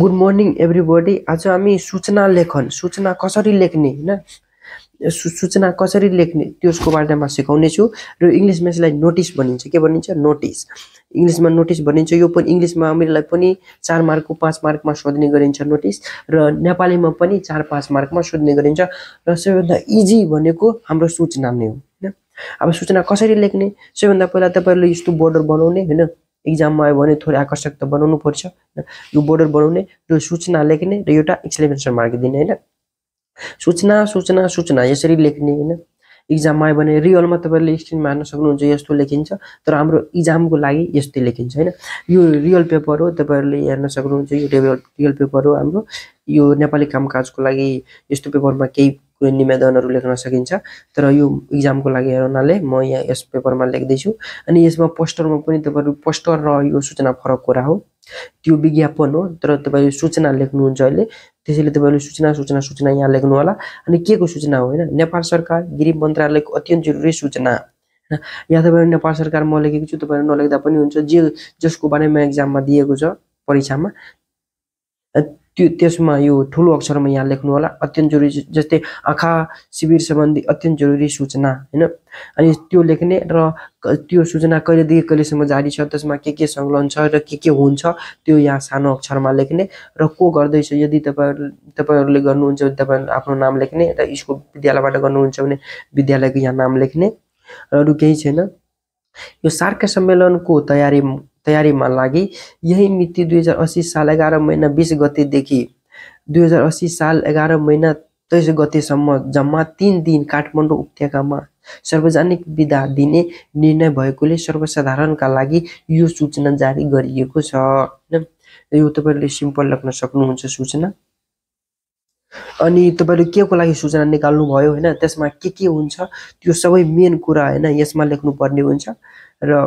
good morning everybody आज हामी सूचना लेखन सूचना कसरी लेख्ने होइन सूचना कसरी लेख्ने त्यसको बारेमा सिकाउने छु र इङ्ग्लिसमा यसलाई नोटिस भनिन्छ के भनिन्छ नोटिस इङ्ग्लिसमा नोटिस भनिन्छ यो पनि इङ्ग्लिसमा हामीलाई पनि चार मार्कको पाँच मार्कमा सोध्ने गरिन्छ नोटिस र नेपालीमा पनि चार पाँच मार्कमा सोध्ने गरिन्छ र सबैभन्दा इजी भनेको हाम्रो सूचना नै हो होइन अब सूचना कसरी लेख्ने सबैभन्दा पहिला तपाईँहरूले यस्तो बोर्डर बनाउने होइन इक्जाममा आयो भने थोरै आकर्षक त बनाउनु पर्छ होइन यो बोर्डर बनाउने र सूचना लेख्ने र एउटा एक्सप्लेनेसन मार्क दिने होइन सूचना सूचना सूचना यसरी लेख्ने होइन इक्जाममा आयो भने रियलमा तपाईँले स्क्रिनमा हाल्न सक्नुहुन्छ यस्तो लेखिन्छ तर हाम्रो इक्जामको लागि यस्तै लेखिन्छ होइन यो रियल पेपर हो तपाईँहरूले हेर्न सक्नुहुन्छ यो रियल पेपर हो हाम्रो यो नेपाली कामकाजको लागि यस्तो पेपरमा केही कुनै निवेदनहरू लेख्न सकिन्छ तर यो इक्जामको लागि हुनाले म यहाँ यस पेपरमा लेख्दैछु अनि यसमा पोस्टरमा पनि तपाईँहरू पोस्टर र यो सूचना फरक कुरा हो त्यो विज्ञापन हो तर तपाईँले सूचना लेख्नुहुन्छ अहिले त्यसैले तपाईँले सूचना सूचना सूचना यहाँ लेख्नु होला अनि के को सूचना हो होइन नेपाल सरकार गृह मन्त्रालयको अत्यन्त जरुरी सूचना होइन यहाँ तपाईँहरू नेपाल सरकार म लेखेको छु तपाईँहरू नलेख्दा पनि हुन्छ जे जसको बारेमा इक्जाममा दिएको छ परीक्षामा त्यो त्यसमा यो ठुलो अक्षरमा यहाँ लेख्नु होला अत्यन्त जरुरी जस्तै आँखा शिविर सम्बन्धी अत्यन्त जरुरी सूचना होइन अनि त्यो लेख्ने र त्यो सूचना कहिलेदेखि कहिलेसम्म जारी छ त्यसमा के के संलग्न छ र के के हुन्छ त्यो यहाँ सानो अक्षरमा लेख्ने र को गर्दैछ यदि तपाईँहरू तपाईँहरूले गर्नुहुन्छ भने तपाईँहरू आफ्नो नाम लेख्ने र स्कुल विद्यालयबाट गर्नुहुन्छ भने विद्यालयको यहाँ नाम लेख्ने र अरू केही छैन यो सार्क सम्मेलनको तयारी तयारीमा लागि यही मिति दुई हजार असी साल एघार महिना बिस गतेदेखि दुई हजार असी साल एघार महिना तेइस गतेसम्म जम्मा तिन दिन काठमाडौँ उपत्यकामा सार्वजनिक विधा दिने निर्णय भएकोले सर्वसाधारणका लागि यो सूचना जारी गरिएको छ होइन यो तपाईँहरूले सिम्पल लेख्न सक्नुहुन्छ सूचना अनि तपाईँले के को लागि सूचना निकाल्नुभयो होइन त्यसमा के के हुन्छ त्यो सबै मेन कुरा होइन यसमा लेख्नुपर्ने हुन्छ र